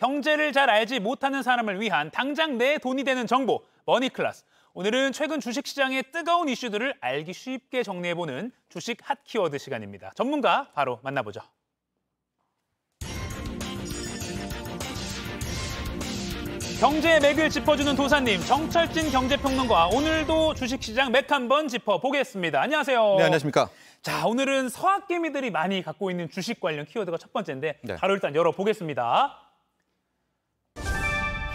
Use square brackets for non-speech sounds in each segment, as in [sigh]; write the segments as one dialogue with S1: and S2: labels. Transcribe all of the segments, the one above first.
S1: 경제를 잘 알지 못하는 사람을 위한 당장 내 돈이 되는 정보, 머니클라스. 오늘은 최근 주식시장의 뜨거운 이슈들을 알기 쉽게 정리해보는 주식 핫 키워드 시간입니다. 전문가 바로 만나보죠. 경제의 맥을 짚어주는 도사님 정철진 경제평론가 오늘도 주식시장 맥 한번 짚어보겠습니다. 안녕하세요. 네, 안녕하십니까. 자, 오늘은 서학개미들이 많이 갖고 있는 주식 관련 키워드가 첫 번째인데 네. 바로 일단 열어보겠습니다.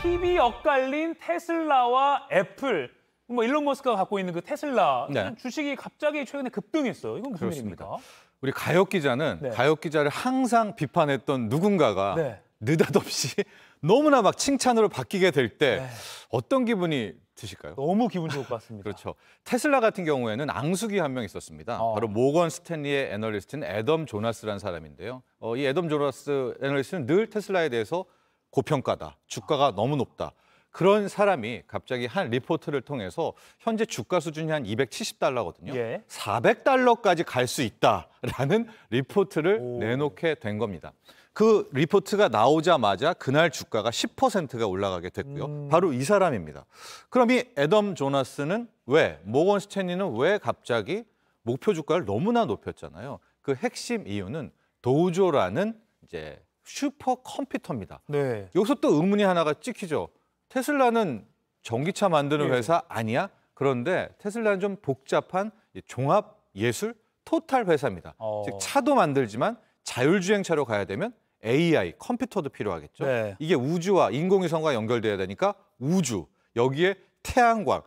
S1: 힙이 엇갈린 테슬라와 애플, 뭐 일론 머스크가 갖고 있는 그 테슬라 네. 주식이 갑자기 최근에 급등했어요. 이건 무슨 그렇습니다. 일입니까?
S2: 우리 가역 기자는 네. 가역 기자를 항상 비판했던 누군가가 네. 느닷없이 [laughs] 너무나 막 칭찬으로 바뀌게 될때 네. 어떤 기분이 드실까요? 너무 기분 좋을 것 같습니다. [laughs] 그렇죠. 테슬라 같은 경우에는 앙숙이 한 명 있었습니다. 어. 바로 모건 스탠리의 애널리스트인 애덤 조나스라는 사람인데요. 어, 이 애덤 조나스 애널리스트는 늘 테슬라에 대해서 고평가다, 주가가 너무 높다. 그런 사람이 갑자기 한 리포트를 통해서 현재 주가 수준이 한 270달러거든요. 예. 400달러까지 갈 수 있다라는 리포트를 오. 내놓게 된 겁니다. 그 리포트가 나오자마자 그날 주가가 10%가 올라가게 됐고요. 음. 바로 이 사람입니다. 그럼 이 애덤 조나스는 왜 모건 스탠리는 왜 갑자기 목표 주가를 너무나 높였잖아요. 그 핵심 이유는 도우조라는 이제 슈퍼컴퓨터입니다. 네. 여기서 또 의문이 하나가 찍히죠. 테슬라는 전기차 만드는 예. 회사 아니야? 그런데 테슬라는 좀 복잡한 종합 예술 토탈 회사입니다. 어. 즉 차도 만들지만 자율주행차로 가야 되면 AI 컴퓨터도 필요하겠죠. 네. 이게 우주와 인공위성과 연결돼야 되니까 우주 여기에 태양광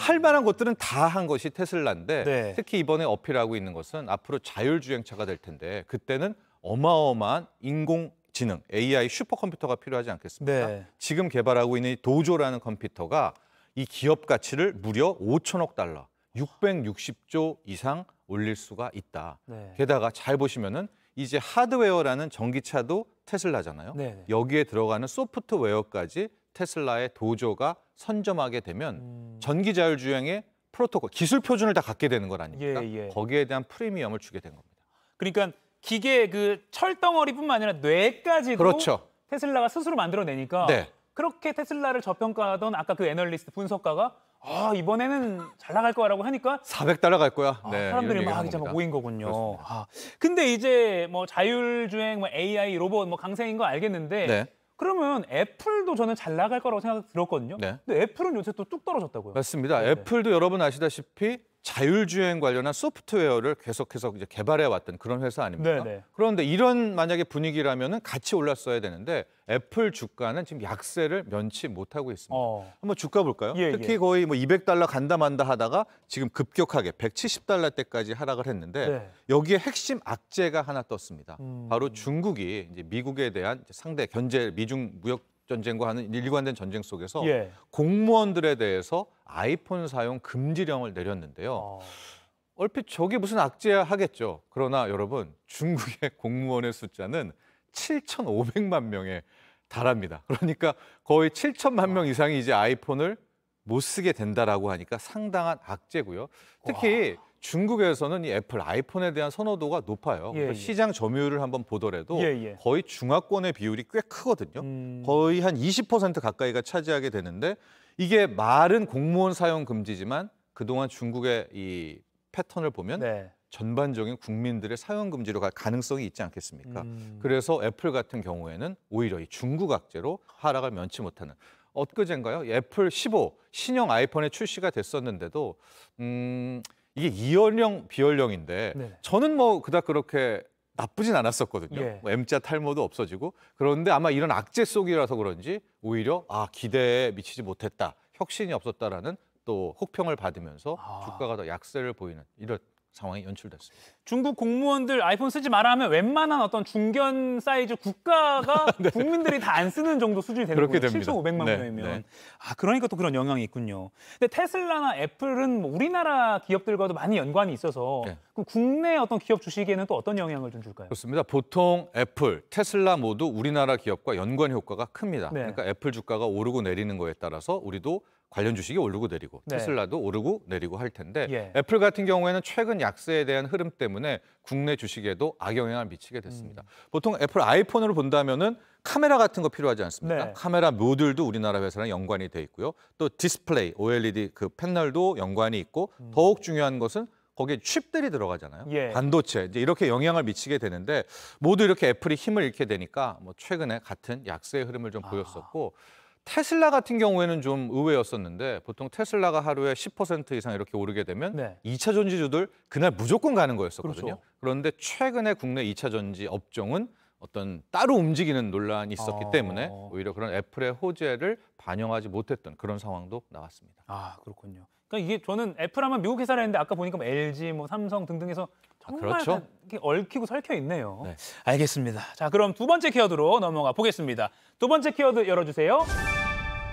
S2: 뭐할 음. 만한 것들은 다 한 것이 테슬라인데 네. 특히 이번에 어필하고 있는 것은 앞으로 자율주행차가 될 텐데 그때는 어마어마한 인공 지능 AI 슈퍼컴퓨터가 필요하지 않겠습니까? 네. 지금 개발하고 있는 도조라는 컴퓨터가 이 기업 가치를 무려 5천억 달러, 660조 이상 올릴 수가 있다. 네. 게다가 잘 보시면은 이제 하드웨어라는 전기차도 테슬라잖아요. 네. 여기에 들어가는 소프트웨어까지 테슬라의 도조가 선점하게 되면 음... 전기 자율주행의 프로토콜 기술 표준을 다 갖게 되는 거라니까 예, 예. 거기에 대한 프리미엄을 주게 된 겁니다.
S1: 그러니까 기계의 그 철덩어리뿐만 아니라 뇌까지도 그렇죠. 테슬라가 스스로 만들어내니까 네. 그렇게 테슬라를 저평가하던 아까 그 애널리스트 분석가가 아 이번에는 잘 나갈 거라고 하니까
S2: 400달러 갈 거야. 아, 네, 사람들이 막 이제 막 모인 거군요. 아,
S1: 근데 이제 뭐 자율주행, 뭐 AI, 로봇 뭐 강세인 거 알겠는데 네. 그러면 애플도 저는 잘 나갈 거라고 생각 들었거든요. 네. 근데 애플은 요새 또 뚝 떨어졌다고요. 맞습니다. 네.
S2: 애플도 여러분 아시다시피 자율주행 관련한 소프트웨어를 계속해서 이제 개발해 왔던 그런 회사 아닙니까? 네네. 네. 그런데 이런 만약에 분위기라면 같이 올랐어야 되는데 애플 주가는 지금 약세를 면치 못하고 있습니다. 어. 한번 주가 볼까요? 예, 특히 예. 거의 뭐 200달러 간다 만다 하다가 지금 급격하게 170달러 때까지 하락을 했는데 네. 여기에 핵심 악재가 하나 떴습니다. 음. 바로 중국이 이제 미국에 대한 상대 견제 미중 무역 전쟁과 하는 일관된 전쟁 속에서 예. 공무원들에 대해서 아이폰 사용 금지령을 내렸는데요. 어... 얼핏 저게 무슨 악재야 하겠죠. 그러나 여러분 중국의 [laughs] 공무원의 숫자는 7,500만 명에 달합니다. 그러니까 거의 7천만 명 이상이 이제 아이폰을 못 쓰게 된다라고 하니까 상당한 악재고요. 특히 와... 중국에서는 이 애플 아이폰에 대한 선호도가 높아요. 예, 그러니까 예. 시장 점유율을 한번 보더라도 예, 예, 거의 중화권의 비율이 꽤 크거든요. 음... 거의 한 20% 가까이가 차지하게 되는데 이게 말은 공무원 사용 금지지만 그동안 중국의 이 패턴을 보면 네. 전반적인 국민들의 사용 금지로 갈 가능성이 있지 않겠습니까? 음... 그래서 애플 같은 경우에는 오히려 이 중국 악재로 하락을 면치 못하는 엊그젠가요? 애플 15 신형 아이폰의 출시가 됐었는데도 음 이게 이연령 비연령인데 네. 저는 뭐 그닥 그렇게 나쁘진 않았었거든요. 예. 뭐 M자 탈모도 없어지고 그런데 아마 이런 악재 속이라서 그런지 오히려 아 기대에 미치지 못했다, 혁신이 없었다라는 또 혹평을 받으면서 아. 주가가 더 약세를 보이는 이런 상황이 연출됐습니다.
S1: 중국 공무원들 아이폰 쓰지 마라 하면 웬만한 어떤 중견 사이즈 국가가 [laughs] 네. 국민들이 다 안 쓰는 정도 수준이 되는 거예요. 7,500만 네, 명이면. 네. 아, 그러니까 또 그런 영향이 있군요. 근데 테슬라나 애플은 뭐 우리나라 기업들과도 많이 연관이 있어서 그 국내 어떤 기업 주식에는 또 어떤 영향을 좀 줄까요?
S2: 그렇습니다. 보통 애플, 테슬라 모두 우리나라 기업과 연관 효과가 큽니다. 네. 그러니까 애플 주가가 오르고 내리는 거에 따라서 우리도 관련 주식이 오르고 내리고 네. 테슬라도 오르고 내리고 할 텐데 예. 애플 같은 경우에는 최근 약세에 대한 흐름 때문에 국내 주식에도 악영향을 미치게 됐습니다. 음. 보통 애플 아이폰으로 본다면은 카메라 같은 거 필요하지 않습니까? 네. 카메라 모듈도 우리나라 회사랑 연관이 돼 있고요. 또 디스플레이 OLED 그 패널도 연관이 있고 음. 더욱 중요한 것은 거기에 칩들이 들어가잖아요. 예. 반도체 이제 이렇게 영향을 미치게 되는데 모두 이렇게 애플이 힘을 잃게 되니까 뭐 최근에 같은 약세의 흐름을 좀 아. 보였었고 아. 테슬라 같은 경우에는 좀 의외였었는데 보통 테슬라가 하루에 10% 이상 이렇게 오르게 되면 네. 2차 전지주들 그날 무조건 가는 거였었거든요. 그렇죠. 그런데 최근에 국내 2차 전지 업종은 어떤 따로 움직이는 논란이 있었기 아... 때문에 오히려 그런 애플의 호재를 반영하지 못했던 그런 상황도 나왔습니다.
S1: 아 그렇군요. 그러니까 이게 저는 애플 하면 미국 회사라 했는데 아까 보니까 뭐 LG, 뭐 삼성 등등에서 정말 그렇죠? 그 얽히고 설켜 있네요. 네. 알겠습니다. 자, 그럼 두 번째 키워드로 넘어가 보겠습니다. 두 번째 키워드 열어주세요.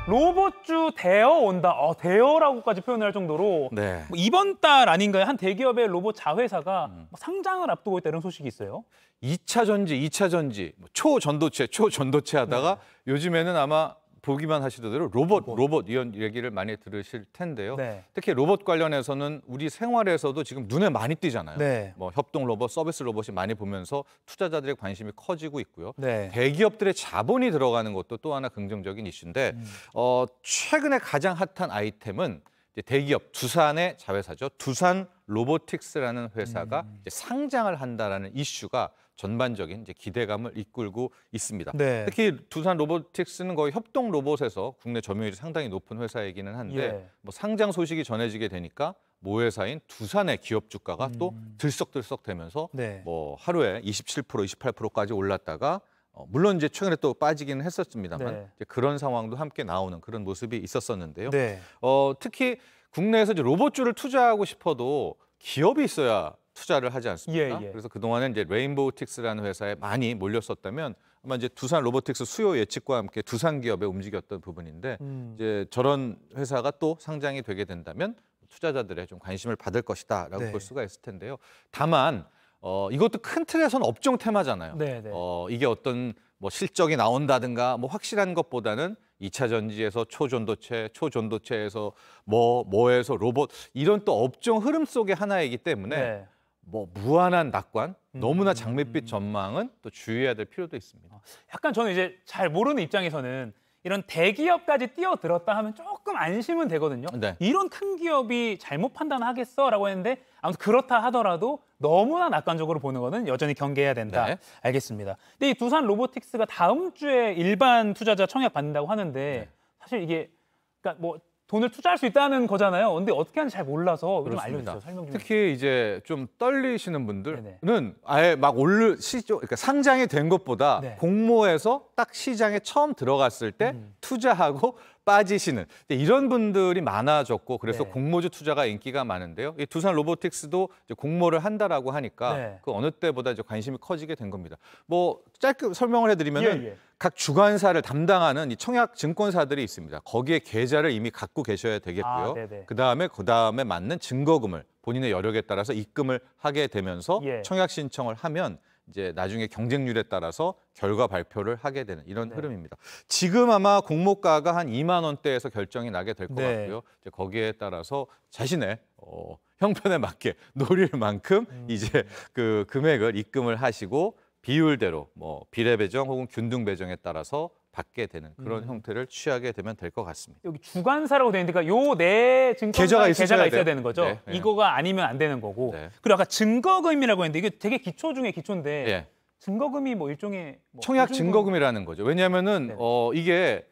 S1: 로봇주 대여 온다. 어, 대여라고까지 표현할 정도로 네. 뭐 이번 달 아닌가요? 한 대기업의 로봇 자회사가 음. 뭐 상장을 앞두고 있다 이런 소식이 있어요. 2차 전지, 2차 전지, 뭐 초전도체, 초전도체 하다가 네.
S2: 요즘에는 아마 보기만 하시더라도 로봇, 로봇, 로봇 이런 얘기를 많이 들으실 텐데요. 네. 특히 로봇 관련해서는 우리 생활에서도 지금 눈에 많이 띄잖아요. 네. 뭐 협동 로봇, 서비스 로봇이 많이 보면서 투자자들의 관심이 커지고 있고요. 네. 대기업들의 자본이 들어가는 것도 또 하나 긍정적인 이슈인데 음. 어, 최근에 가장 핫한 아이템은 이제 대기업 두산의 자회사죠. 두산 로보틱스라는 회사가 음. 상장을 한다라는 이슈가 전반적인 이제 기대감을 이끌고 있습니다. 네. 특히 두산 로보틱스는 거의 협동 로봇에서 국내 점유율이 상당히 높은 회사이기는 한데 예. 뭐 상장 소식이 전해지게 되니까 모회사인 두산의 기업 주가가 음. 또 들썩들썩 되면서 네. 뭐 하루에 27% 28%까지 올랐다가 어, 물론 이제 최근에 또 빠지기는 했었습니다만 네. 이제 그런 상황도 함께 나오는 그런 모습이 있었었는데요. 네. 어, 특히 국내에서 이제 로봇주를 투자하고 싶어도 기업이 있어야 투자를 하지 않습니까? 예, 예. 그래서 그동안에 이제 레인보우틱스라는 회사에 많이 몰렸었다면 아마 이제 두산 로보틱스 수요 예측과 함께 두산 기업에 움직였던 부분인데 음. 이제 저런 회사가 또 상장이 되게 된다면 투자자들의 좀 관심을 받을 것이다라고 네. 볼 수가 있을 텐데요. 다만 어, 이것도 큰 틀에서는 업종 테마잖아요. 네, 네. 어, 이게 어떤 뭐 실적이 나온다든가 뭐 확실한 것보다는 이차 전지에서 초전도체, 초전도체에서 뭐 뭐에서 로봇 이런 또 업종 흐름 속의 하나이기 때문에 네. 뭐 무한한 낙관, 음.
S1: 너무나 장밋빛
S2: 전망은 또 주의해야 될 필요도 있습니다. 어,
S1: 약간 저는 이제 잘 모르는 입장에서는 이런 대기업까지 뛰어들었다 하면 조금 안심은 되거든요. 네. 이런 큰 기업이 잘못 판단하겠어라고 했는데 아무튼 그렇다 하더라도 너무나 낙관적으로 보는 거는 여전히 경계해야 된다. 네. 알겠습니다. 근데 이 두산 로보틱스가 다음 주에 일반 투자자 청약 받는다고 하는데 네. 사실 이게 그러니까 뭐 돈을 투자할 수 있다는 거잖아요. 근데 어떻게 하는지 잘 몰라서 좀 알려주세요. 설명 좀. 특히
S2: 이제 좀 떨리시는 분들은 네네. 네. 아예 막 올르 시죠 그러니까 상장이 된 것보다 네. 공모해서 딱 시장에 처음 들어갔을 때 음. 투자하고 빠지시는 이런 분들이 많아졌고 그래서 네. 공모주 투자가 인기가 많은데요. 이 두산 로보틱스도 공모를 한다라고 하니까 네. 그 어느 때보다 이제 관심이 커지게 된 겁니다. 뭐 짧게 설명을 해드리면은. 예, 예. 각 주관사를 담당하는 이 청약 증권사들이 있습니다. 거기에 계좌를 이미 갖고 계셔야 되겠고요. 아, 그다음에 그다음에 맞는 증거금을 본인의 여력에 따라서 입금을 하게 되면서 예. 청약 신청을 하면 이제 나중에 경쟁률에 따라서 결과 발표를 하게 되는 이런 네. 흐름입니다. 지금 아마 공모가가 한 2만 원대에서 결정이 나게 될것 네. 같고요. 이제 거기에 따라서 자신의 어, 형편에 맞게 [laughs] 노릴 만큼 음. 이제 그 금액을 입금을 하시고 비율대로 뭐 비례 배정 혹은 균등 배정에 따라서 받게 되는 그런 음. 형태를 취하게 되면 될 것 같습니다.
S1: 여기 주관사라고 되어 있으니까 그러니까 요네 증권사 계좌가, 있어야, 계좌가 있어야 되는 거죠. 네, 네. 이거가 아니면 안 되는 거고. 네. 그리고 아까 증거금이라고 했는데 이게 되게 기초 중에 기초인데 예. 증거금이 뭐 일종의 뭐 청약 증거금이라는 거죠. 왜냐하면은 네. 어,
S2: 이게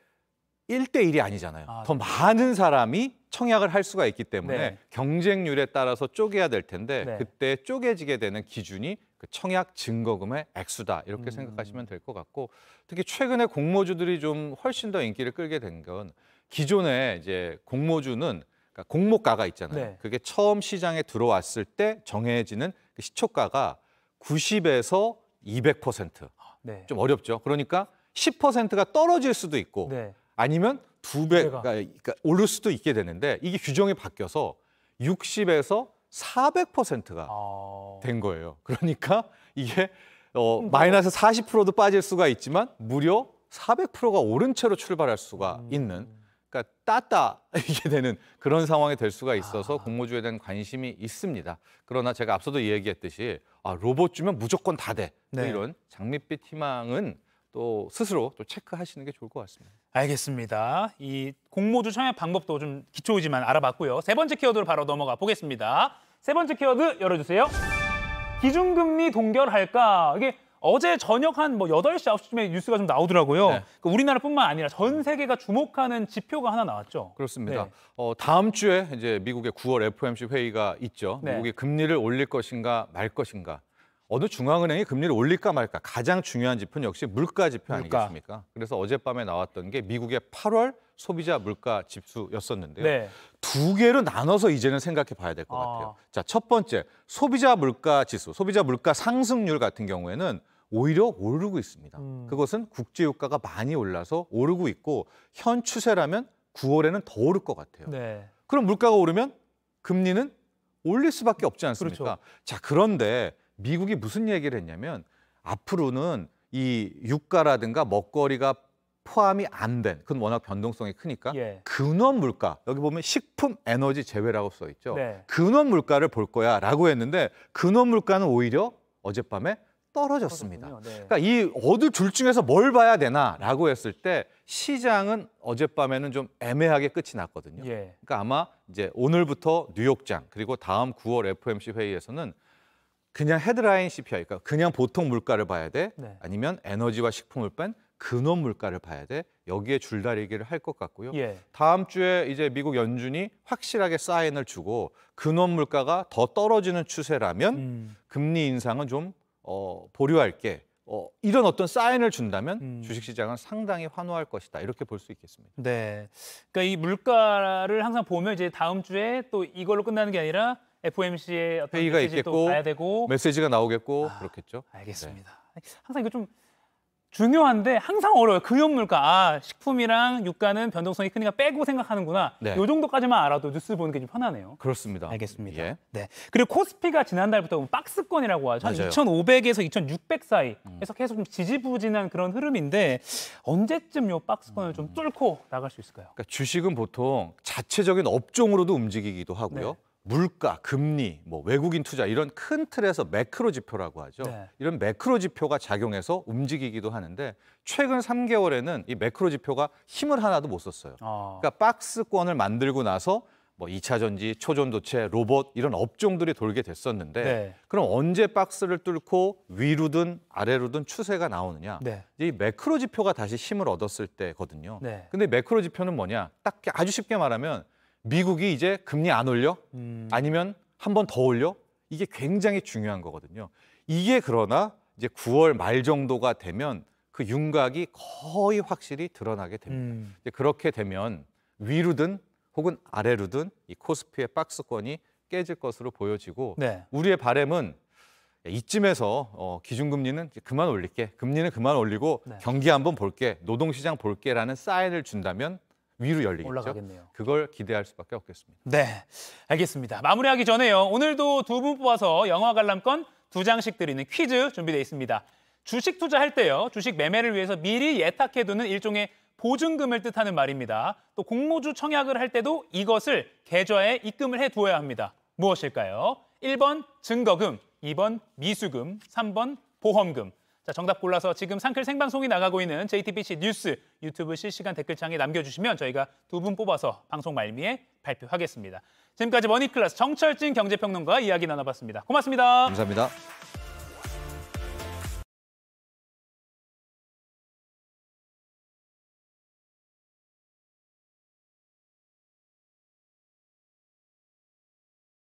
S2: 일대일이 아니잖아요. 아, 더 네. 많은 사람이 청약을 할 수가 있기 때문에 네. 경쟁률에 따라서 쪼개야 될 텐데 그때 쪼개지게 되는 기준이 그 청약 증거금의 액수다 이렇게 생각하시면 음. 될것 같고 특히 최근에 공모주들이 좀 훨씬 더 인기를 끌게 된 건 기존에 이제 공모주는 그러니까 공모가가 있잖아요. 네. 그게 처음 시장에 들어왔을 때 정해지는 그 시초가가 90에서 200%좀 어렵죠. 그러니까 10%가 떨어질 수도 있고 네. 아니면 두배 그러니까 오를 수도 있게 되는데 이게 규정이 바뀌어서 60에서 400%가 아... 된 거예요. 그러니까 이게 어, 음, 그러니까 마이너스 40%도 빠질 수가 있지만 무려 400%가 오른 채로 출발할 수가 음... 있는 그러니까 따따 [laughs] 이게 되는 그런 상황이 될 수가 있어서 아... 공모주에 대한 관심이 있습니다. 그러나 제가 앞서도 얘기했듯이 아, 로봇 주면
S1: 무조건 다 돼. 네. 이런 장밋빛 희망은 또 스스로 또 체크하시는 게 좋을 것 같습니다. 알겠습니다. 이 공모주 참여 방법도 좀 기초이지만 알아봤고요. 세 번째 키워드로 바로 넘어가 보겠습니다. 세 번째 키워드 열어주세요. 기준금리 동결할까? 이게 어제 저녁 한뭐여시9 시쯤에 뉴스가 좀 나오더라고요. 네. 그 우리나라뿐만 아니라 전 세계가 주목하는 지표가 하나 나왔죠.
S2: 그렇습니다. 네. 어, 다음 주에 이제 미국의 9월 FOMC 회의가 있죠. 네. 미국이 금리를 올릴 것인가 말 것인가. 어느 중앙은행이 금리를 올릴까 말까 가장 중요한 지표는 역시 물가 지표 물가. 아니겠습니까? 그래서 어젯밤에 나왔던 게 미국의 8월 소비자 물가 지수였었는데요. 네. 두 개로 나눠서 이제는 생각해 봐야 될것 아. 같아요. 자, 첫 번째 소비자 물가 지수, 소비자 물가 상승률 같은 경우에는 오히려 오르고 있습니다. 음. 그것은 국제유가가 많이 올라서 오르고 있고 현 추세라면 9월에는 더 오를 것 같아요. 네. 그럼 물가가 오르면 금리는 올릴 수밖에 없지 않습니까? 그렇죠. 자, 그런데 미국이 무슨 얘기를 했냐면 앞으로는 이 유가라든가 먹거리가 포함이 안 된, 그건 워낙 변동성이 크니까 예. 근원 물가 여기 보면 식품 에너지 제외라고 써 있죠. 네. 근원 물가를 볼 거야라고 했는데 근원 물가는 오히려 어젯밤에 떨어졌습니다. 네. 그러니까 이 어느 둘 중에서 뭘 봐야 되나라고 했을 때 시장은 어젯밤에는 좀 애매하게 끝이 났거든요. 예. 그러니까 아마 이제 오늘부터 뉴욕장 그리고 다음 9월 FOMC 회의에서는 그냥 헤드라인 CPI, 그러니까 그냥 보통 물가를 봐야 돼, 네. 아니면 에너지와 식품을 뺀 근원 물가를 봐야 돼. 여기에 줄다리기를 할 것 같고요. 예. 다음 주에 이제 미국 연준이 확실하게 사인을 주고 근원 물가가 더 떨어지는 추세라면 음. 금리 인상은 좀 어, 보류할게. 어, 이런 어떤 사인을 준다면 음. 주식시장은 상당히 환호할 것이다 이렇게 볼 수 있겠습니다. 네,
S1: 그러니까 이 물가를 항상 보면 이제 다음 주에 또 이걸로 끝나는 게 아니라 FOMC의 어떤 회의가 있겠고 가야 되고.
S2: 메시지가 나오겠고 아, 그렇겠죠.
S1: 알겠습니다. 네. 항상 이거 좀 중요한데 항상 어려워요. 금융물가 그 아, 식품이랑 유가는 변동성이 크니까 빼고 생각하는구나. 네. 요 정도까지만 알아도 뉴스 보는 게 좀 편하네요. 그렇습니다. 알겠습니다. 예. 네. 그리고 코스피가 지난달부터 박스권이라고 하죠. 한 2,500에서 2,600 사이. 음. 그래서 계속 좀 지지부진한 그런 흐름인데 언제쯤 요 박스권을 음. 좀 뚫고 나갈 수 있을까요?
S2: 그러니까 주식은 보통 자체적인 업종으로도 움직이기도 하고요. 네. 물가, 금리, 뭐 외국인 투자 이런 큰 틀에서 매크로 지표라고 하죠. 네. 이런 매크로 지표가 작용해서 움직이기도 하는데 최근 3개월에는 이 매크로 지표가 힘을 하나도 못 썼어요. 아. 그러니까 박스권을 만들고 나서 뭐 2차 전지, 초전도체, 로봇 이런 업종들이 돌게 됐었는데 네. 그럼 언제 박스를 뚫고 위로든 아래로든 추세가 나오느냐? 네. 이 매크로 지표가 다시 힘을 얻었을 때거든요. 네. 근데 매크로 지표는 뭐냐? 딱 아주 쉽게 말하면 미국이 이제 금리 안 올려? 음. 아니면 한 번 더 올려? 이게 굉장히 중요한 거거든요. 이게 그러나 이제 9월 말 정도가 되면 그 윤곽이 거의 확실히 드러나게 됩니다. 음. 그렇게 되면 위로든 혹은 아래로든 이 코스피의 박스권이 깨질 것으로 보여지고 네. 우리의 바램은 이쯤에서 어, 기준금리는 그만 올릴게, 금리는 그만 올리고 네. 경기 한번 볼게, 노동시장 볼게라는 사인을 준다면 위로 열리겠죠. 올라가겠네요. 그걸 기대할 수밖에 없겠습니다.
S1: 네, 알겠습니다. 마무리하기 전에요. 오늘도 두 분 뽑아서 영화 관람권 두 장씩 드리는 퀴즈 준비되어 있습니다. 주식 투자할 때요. 주식 매매를 위해서 미리 예탁해두는 일종의 보증금을 뜻하는 말입니다. 또 공모주 청약을 할 때도 이것을 계좌에 입금을 해두어야 합니다. 무엇일까요? 1번 증거금, 2번 미수금, 3번 보험금. 자, 정답 골라서 지금 상클 생방송이 나가고 있는 JTBC 뉴스 유튜브 실시간 댓글창에 남겨주시면 저희가 두 분 뽑아서 방송 말미에 발표하겠습니다. 지금까지 머니클래스 정철진 경제평론가 이야기 나눠봤습니다. 고맙습니다.
S2: 감사합니다.